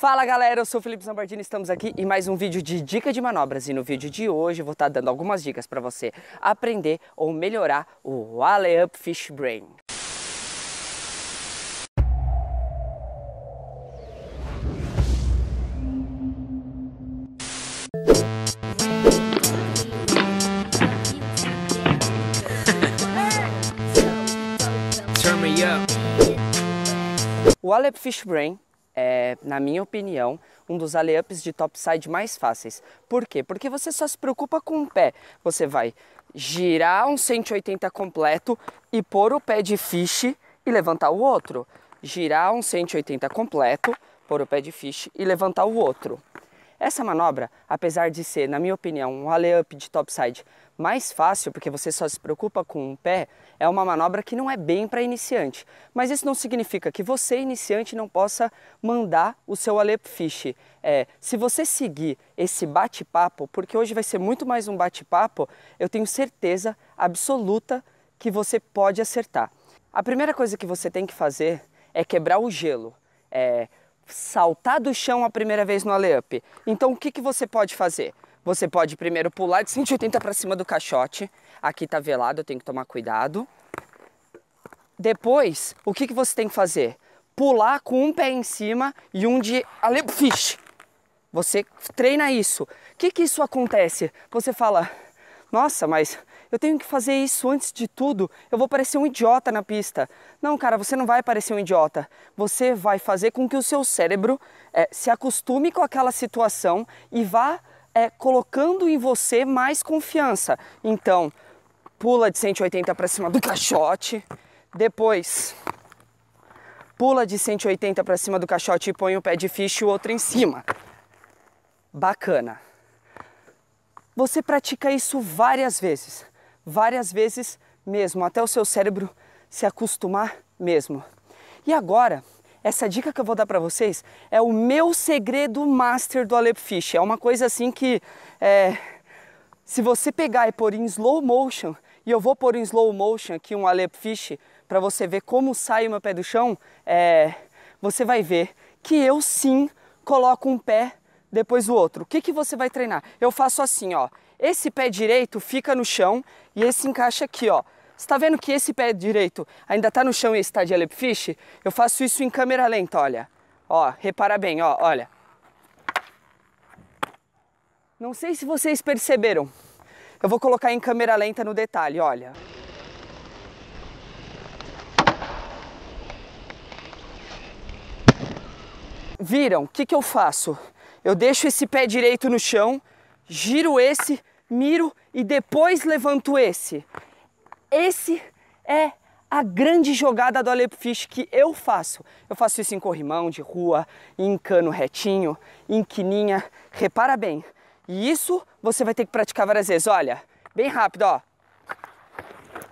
Fala galera, eu sou o Felipe Zambardini, estamos aqui em mais um vídeo de dica de manobras e no vídeo de hoje vou estar tá dando algumas dicas para você aprender ou melhorar o Alley Up Fish Brain. Turn up. O Alep Fish Brain é, na minha opinião, um dos alley de topside mais fáceis. Por quê? Porque você só se preocupa com o pé. Você vai girar um 180 completo e pôr o pé de fish e levantar o outro. Girar um 180 completo, pôr o pé de fish e levantar o outro. Essa manobra, apesar de ser, na minha opinião, um alley de topside mais fácil, porque você só se preocupa com um pé, é uma manobra que não é bem para iniciante. Mas isso não significa que você, iniciante, não possa mandar o seu Alep Fish. É, se você seguir esse bate-papo, porque hoje vai ser muito mais um bate-papo, eu tenho certeza absoluta que você pode acertar. A primeira coisa que você tem que fazer é quebrar o gelo. É, saltar do chão a primeira vez no Alep. Então o que, que você pode fazer? Você pode primeiro pular de 180 para cima do caixote. Aqui tá velado, eu tenho que tomar cuidado. Depois, o que, que você tem que fazer? Pular com um pé em cima e um de fish. Você treina isso. O que, que isso acontece? Você fala, nossa, mas eu tenho que fazer isso antes de tudo, eu vou parecer um idiota na pista. Não, cara, você não vai parecer um idiota. Você vai fazer com que o seu cérebro é, se acostume com aquela situação e vá é, colocando em você mais confiança. Então, pula de 180 para cima do caixote, depois pula de 180 para cima do caixote e põe o um pé de ficha e o outro em cima. Bacana. Você pratica isso várias vezes, várias vezes mesmo, até o seu cérebro se acostumar mesmo. E agora, essa dica que eu vou dar para vocês é o meu segredo master do Alep Fish. É uma coisa assim que é, se você pegar e pôr em slow motion, e eu vou pôr em slow motion aqui um Alep Fish para você ver como sai o meu pé do chão, é, você vai ver que eu sim coloco um pé depois do outro. O que, que você vai treinar? Eu faço assim, ó. Esse pé direito fica no chão e esse encaixa aqui, ó. Você está vendo que esse pé direito ainda está no chão e está de Alepfish? Eu faço isso em câmera lenta, olha. Ó, repara bem, ó, olha. Não sei se vocês perceberam. Eu vou colocar em câmera lenta no detalhe, olha. Viram? O que, que eu faço? Eu deixo esse pé direito no chão, giro esse, miro e depois levanto esse. Esse é a grande jogada do Fish que eu faço. Eu faço isso em corrimão, de rua, em cano retinho, em quininha. Repara bem. E isso você vai ter que praticar várias vezes. Olha, bem rápido, ó.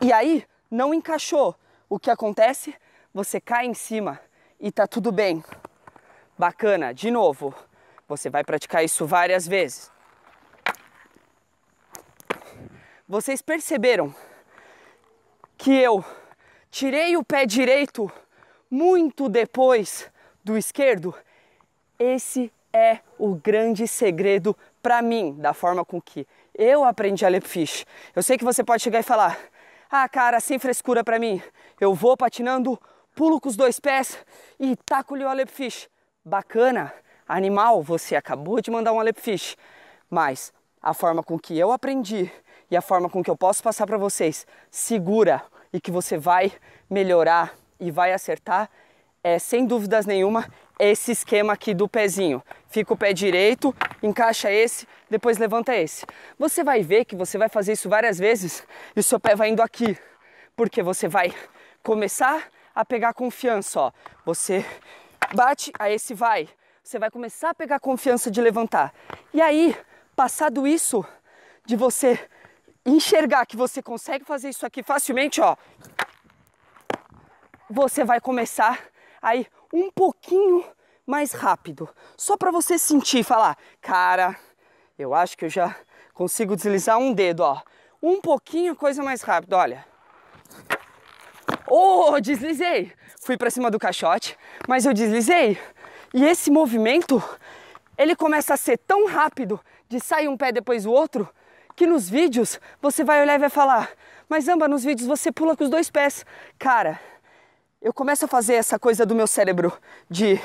E aí, não encaixou. O que acontece? Você cai em cima e tá tudo bem. Bacana. De novo, você vai praticar isso várias vezes. Vocês perceberam que eu tirei o pé direito muito depois do esquerdo, esse é o grande segredo para mim, da forma com que eu aprendi a Lepfish. Eu sei que você pode chegar e falar: "Ah, cara, sem frescura para mim. Eu vou patinando, pulo com os dois pés e taco-lhe o Lepfish". Bacana, animal, você acabou de mandar um Lepfish. Mas a forma com que eu aprendi e a forma com que eu posso passar para vocês segura e que você vai melhorar e vai acertar é sem dúvidas nenhuma esse esquema aqui do pezinho. Fica o pé direito, encaixa esse, depois levanta esse. Você vai ver que você vai fazer isso várias vezes e o seu pé vai indo aqui, porque você vai começar a pegar confiança, ó. Você bate, aí esse vai. Você vai começar a pegar confiança de levantar. E aí, passado isso de você enxergar que você consegue fazer isso aqui facilmente, ó, você vai começar aí um pouquinho mais rápido, só para você sentir, falar, cara, eu acho que eu já consigo deslizar um dedo, ó, um pouquinho coisa mais rápido, olha. Oh, deslizei. Fui para cima do caixote, mas eu deslizei. E esse movimento, ele começa a ser tão rápido de sair um pé depois o outro, que nos vídeos você vai olhar e vai falar, mas Amba, nos vídeos você pula com os dois pés. Cara, eu começo a fazer essa coisa do meu cérebro de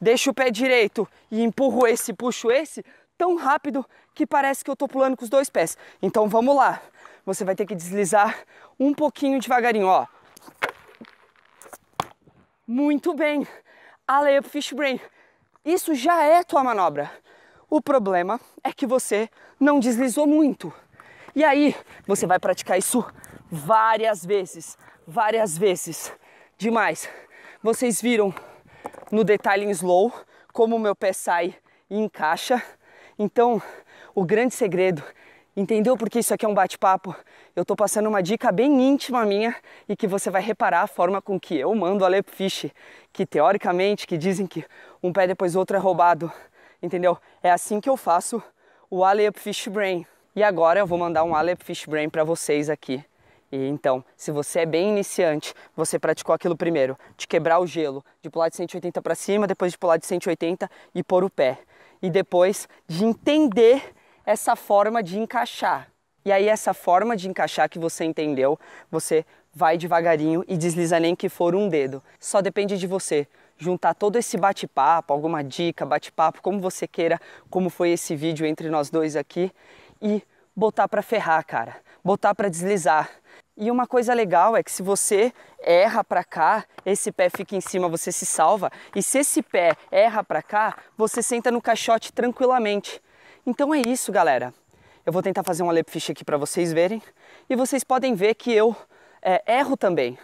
deixo o pé direito e empurro esse, puxo esse, tão rápido que parece que eu tô pulando com os dois pés. Então vamos lá. Você vai ter que deslizar um pouquinho devagarinho, ó. Muito bem. Ale up fish brain. Isso já é tua manobra. O problema é que você não deslizou muito. E aí você vai praticar isso várias vezes, várias vezes, demais. Vocês viram no detalhe em slow como o meu pé sai e encaixa. Então, o grande segredo, entendeu porque isso aqui é um bate-papo? Eu tô passando uma dica bem íntima minha e que você vai reparar a forma com que eu mando a Lepfish, que teoricamente, que dizem que um pé depois do outro é roubado entendeu? É assim que eu faço o Alep Fish Brain. E agora eu vou mandar um Alep Fish Brain para vocês aqui. E então, se você é bem iniciante, você praticou aquilo primeiro, de quebrar o gelo, de pular de 180 para cima, depois de pular de 180 e pôr o pé. E depois de entender essa forma de encaixar. E aí essa forma de encaixar que você entendeu, você vai devagarinho e desliza nem que for um dedo. Só depende de você juntar todo esse bate-papo, alguma dica, bate-papo, como você queira, como foi esse vídeo entre nós dois aqui e botar para ferrar, cara, botar para deslizar. E uma coisa legal é que se você erra para cá, esse pé fica em cima, você se salva. E se esse pé erra para cá, você senta no caixote tranquilamente. Então é isso, galera. Eu vou tentar fazer um alepfish aqui para vocês verem. E vocês podem ver que eu é, erro também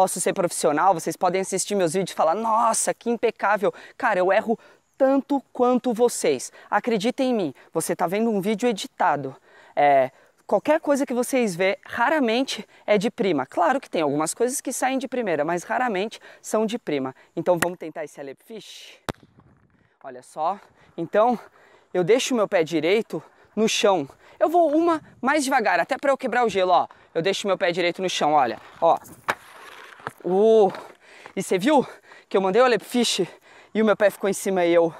posso ser profissional, vocês podem assistir meus vídeos e falar: nossa, que impecável! Cara, eu erro tanto quanto vocês. Acreditem em mim, você está vendo um vídeo editado. É, qualquer coisa que vocês vê raramente é de prima. Claro que tem algumas coisas que saem de primeira, mas raramente são de prima. Então vamos tentar esse alepfish. Olha só. Então eu deixo meu pé direito no chão. Eu vou uma mais devagar, até para eu quebrar o gelo, ó. Eu deixo meu pé direito no chão, olha. Ó, Uh, e você viu que eu mandei o fish e o meu pé ficou em cima e eu,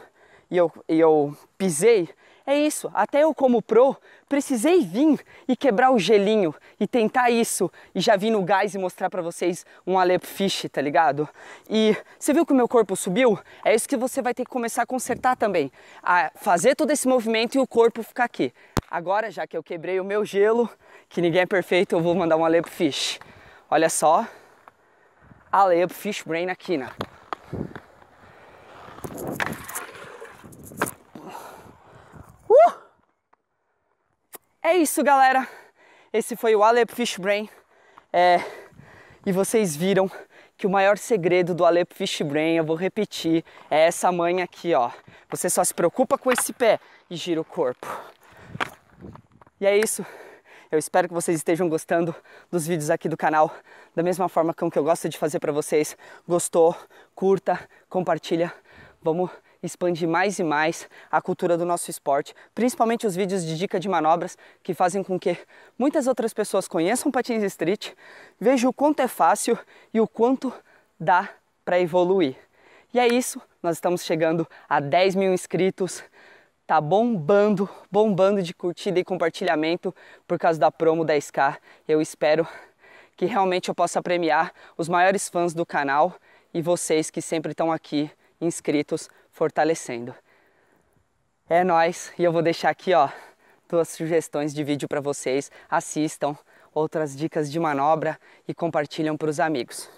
e eu, e eu pisei? É isso, até eu como pro, precisei vir e quebrar o gelinho e tentar isso e já vir no gás e mostrar para vocês um Alep Fish, tá ligado? E você viu que o meu corpo subiu? É isso que você vai ter que começar a consertar também, a fazer todo esse movimento e o corpo ficar aqui. Agora, já que eu quebrei o meu gelo, que ninguém é perfeito, eu vou mandar um Alep Fish. Olha só, Aleib Fish Brain aqui, né? Uh! É isso, galera. Esse foi o Alep Fish Brain. É... E vocês viram que o maior segredo do Alep Fish Brain, eu vou repetir, é essa manha aqui, ó. Você só se preocupa com esse pé e gira o corpo. E é isso. Eu espero que vocês estejam gostando dos vídeos aqui do canal, da mesma forma com que eu gosto de fazer para vocês. Gostou? Curta, compartilha. Vamos expandir mais e mais a cultura do nosso esporte, principalmente os vídeos de dica de manobras que fazem com que muitas outras pessoas conheçam patins street, vejam o quanto é fácil e o quanto dá para evoluir. E é isso, nós estamos chegando a 10 mil inscritos tá bombando, bombando de curtida e compartilhamento por causa da promo 10K. Eu espero que realmente eu possa premiar os maiores fãs do canal e vocês que sempre estão aqui inscritos fortalecendo. É nós e eu vou deixar aqui, ó, duas sugestões de vídeo para vocês. Assistam outras dicas de manobra e compartilham para os amigos.